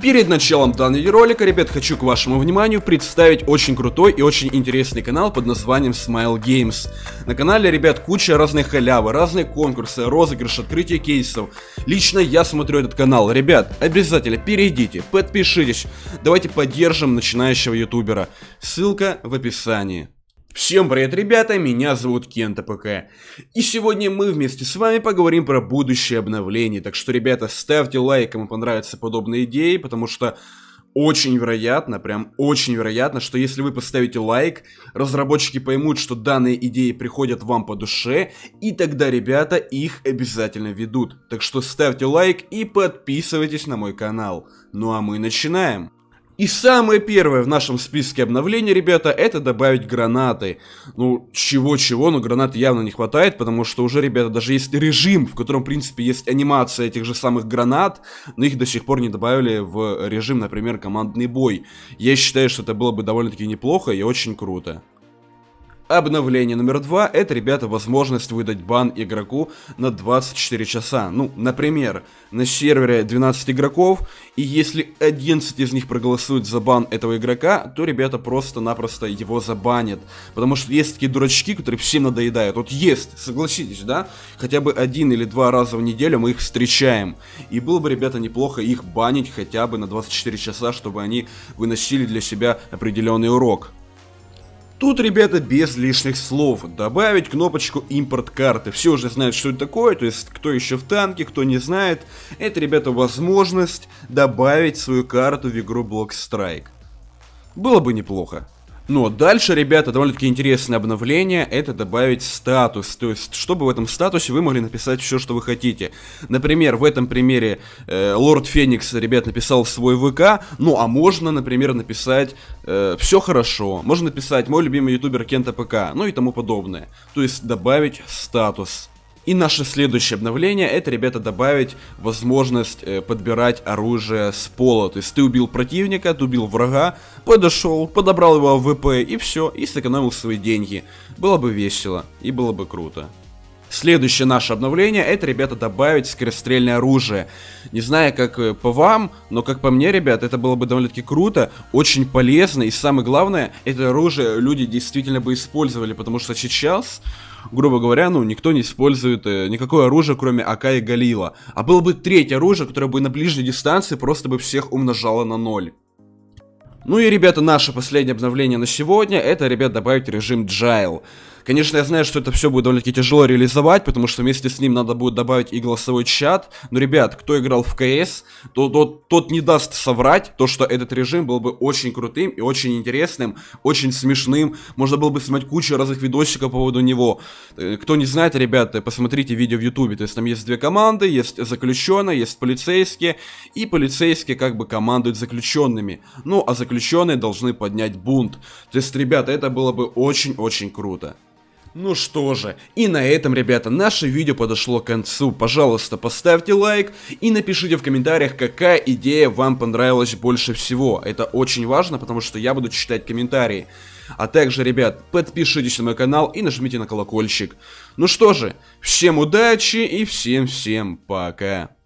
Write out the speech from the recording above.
Перед началом данного ролика, ребят, хочу к вашему вниманию представить очень крутой и очень интересный канал под названием Smile Games. На канале, ребят, куча разных халявы, разные конкурсы, розыгрыш, открытие кейсов. Лично я смотрю этот канал. Ребят, обязательно перейдите, подпишитесь. Давайте поддержим начинающего ютубера. Ссылка в описании. Всем привет, ребята, меня зовут Кента ПК. И сегодня мы вместе с вами поговорим про будущее обновление. Так что, ребята, ставьте лайк, кому понравятся подобные идеи, потому что очень вероятно, прям очень вероятно, что если вы поставите лайк, разработчики поймут, что данные идеи приходят вам по душе, и тогда ребята их обязательно ведут. Так что ставьте лайк и подписывайтесь на мой канал. Ну а мы начинаем. И самое первое в нашем списке обновлений, ребята, это добавить гранаты. Ну, чего-чего, но гранат явно не хватает, потому что уже, ребята, даже есть режим, в котором, в принципе, есть анимация этих же самых гранат, но их до сих пор не добавили в режим, например, командный бой. Я считаю, что это было бы довольно-таки неплохо и очень круто. Обновление номер два – это, ребята, возможность выдать бан игроку на 24 часа. Ну, например, на сервере 12 игроков, и если 11 из них проголосует за бан этого игрока, то, ребята, просто-напросто его забанят. Потому что есть такие дурачки, которые всем надоедают. Вот есть, согласитесь, да? Хотя бы один или два раза в неделю мы их встречаем. И было бы, ребята, неплохо их банить хотя бы на 24 часа, чтобы они выносили для себя определенный урок. Тут, ребята, без лишних слов. Добавить кнопочку импорт карты. Все уже знают, что это такое, то есть кто еще в танке, кто не знает. Это, ребята, возможность добавить свою карту в игру Block Strike. Было бы неплохо. Но дальше, ребята, довольно-таки интересное обновление, это добавить статус, то есть, чтобы в этом статусе вы могли написать все, что вы хотите. Например, в этом примере э, Лорд Феникс, ребят, написал свой ВК, ну а можно, например, написать э, «Все хорошо», можно написать «Мой любимый ютубер Кента ПК», ну и тому подобное. То есть добавить статус. И наше следующее обновление, это, ребята, добавить возможность э, подбирать оружие с пола. То есть ты убил противника, ты убил врага, подошел, подобрал его ВП и все, и сэкономил свои деньги. Было бы весело и было бы круто. Следующее наше обновление, это, ребята, добавить скорострельное оружие. Не знаю, как э, по вам, но как по мне, ребят, это было бы довольно-таки круто, очень полезно, и самое главное, это оружие люди действительно бы использовали, потому что сейчас, грубо говоря, ну, никто не использует э, никакое оружие, кроме АК и Галила. А было бы третье оружие, которое бы на ближней дистанции просто бы всех умножало на ноль. Ну и, ребята, наше последнее обновление на сегодня, это, ребят, добавить режим Джайл. Конечно, я знаю, что это все будет довольно-таки тяжело реализовать, потому что вместе с ним надо будет добавить и голосовой чат. Но, ребят, кто играл в КС, то, то, тот не даст соврать, то, что этот режим был бы очень крутым и очень интересным, очень смешным. Можно было бы снимать кучу разных видосиков по поводу него. Э, кто не знает, ребята, посмотрите видео в Ютубе. То есть там есть две команды, есть заключенные, есть полицейские. И полицейские как бы командуют заключенными. Ну, а заключенные должны поднять бунт. То есть, ребята, это было бы очень-очень круто. Ну что же, и на этом, ребята, наше видео подошло к концу. Пожалуйста, поставьте лайк и напишите в комментариях, какая идея вам понравилась больше всего. Это очень важно, потому что я буду читать комментарии. А также, ребят, подпишитесь на мой канал и нажмите на колокольчик. Ну что же, всем удачи и всем-всем пока.